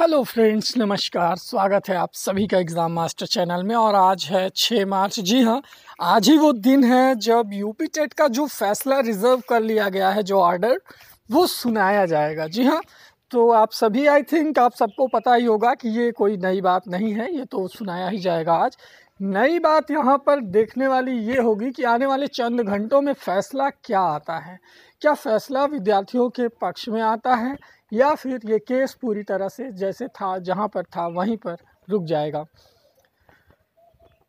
hello friends नमस्कार स्वागत है आप सभी का एग्ज़ाम मास्टर चैनल में और आज है छः मार्च जी हाँ आज ही वो दिन है जब यूपी टेट का जो फैसला रिजर्व कर लिया गया है जो ऑर्डर वो सुनाया जाएगा जी हाँ तो आप सभी आई थिंक आप सबको पता ही होगा कि ये कोई नई बात नहीं है ये तो सुनाया ही जाएगा आज नई बात यहाँ पर देखने वाली ये होगी कि आने वाले चंद घंटों में फैसला क्या आता है क्या फैसला विद्यार्थियों के पक्ष में आता है या फिर ये केस पूरी तरह से जैसे था जहाँ पर था वहीं पर रुक जाएगा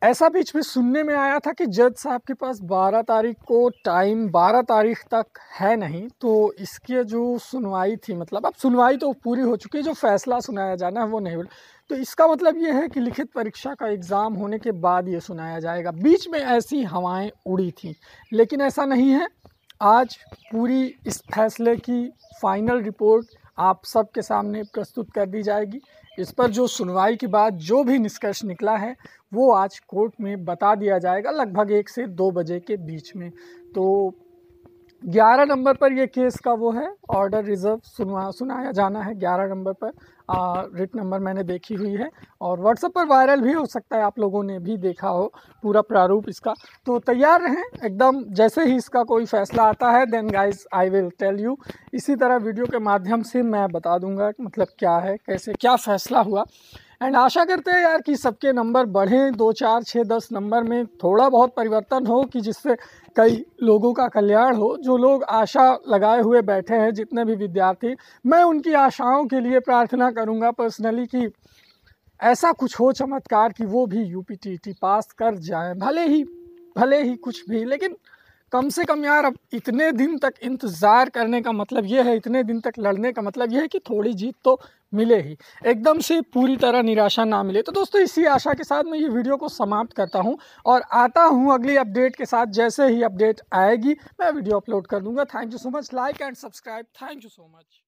ऐसा बीच में सुनने में आया था कि जज साहब के पास 12 तारीख को टाइम 12 तारीख तक है नहीं तो इसके जो सुनवाई थी मतलब अब सुनवाई तो पूरी हो चुकी है जो फैसला सुनाया जाना है वो नहीं तो इसका मतलब ये है कि लिखित परीक्षा का एग्ज़ाम होने के बाद ये सुनाया जाएगा बीच में ऐसी हवाएं उड़ी थी लेकिन ऐसा नहीं है आज पूरी इस फैसले की फाइनल रिपोर्ट आप सबके सामने प्रस्तुत कर दी जाएगी इस पर जो सुनवाई के बाद जो भी निष्कर्ष निकला है वो आज कोर्ट में बता दिया जाएगा लगभग एक से दो बजे के बीच में तो ग्यारह नंबर पर ये केस का वो है ऑर्डर रिज़र्व सुनवा सुनाया जाना है ग्यारह नंबर पर आ, रिट नंबर मैंने देखी हुई है और व्हाट्सएप पर वायरल भी हो सकता है आप लोगों ने भी देखा हो पूरा प्रारूप इसका तो तैयार रहें एकदम जैसे ही इसका कोई फैसला आता है then guys I will tell you इसी तरह वीडियो के माध्यम से मैं बता दूंगा मतलब क्या है कैसे क्या फ़ैसला हुआ एंड आशा करते हैं यार कि सबके नंबर बढ़ें दो चार छः दस नंबर में थोड़ा बहुत परिवर्तन हो कि जिससे कई लोगों का कल्याण हो जो लोग आशा लगाए हुए बैठे हैं जितने भी विद्यार्थी मैं उनकी आशाओं के लिए प्रार्थना करूँगा पर्सनली कि ऐसा कुछ हो चमत्कार कि वो भी U P T T pass कर जाए भले ही भले ही कुछ भी लेकिन कम से कम यार अब इतने दिन तक इंतज़ार करने का मतलब ये है इतने दिन तक लड़ने का मतलब ये है कि थोड़ी जीत तो मिले ही एकदम से पूरी तरह निराशा ना मिले तो दोस्तों इसी आशा के साथ मैं ये वीडियो को समाप्त करता हूँ और आता हूँ अगली अपडेट के साथ जैसे ही अपडेट आएगी मैं वीडियो अपलोड कर दूँगा thank you so much like and subscribe thank you so much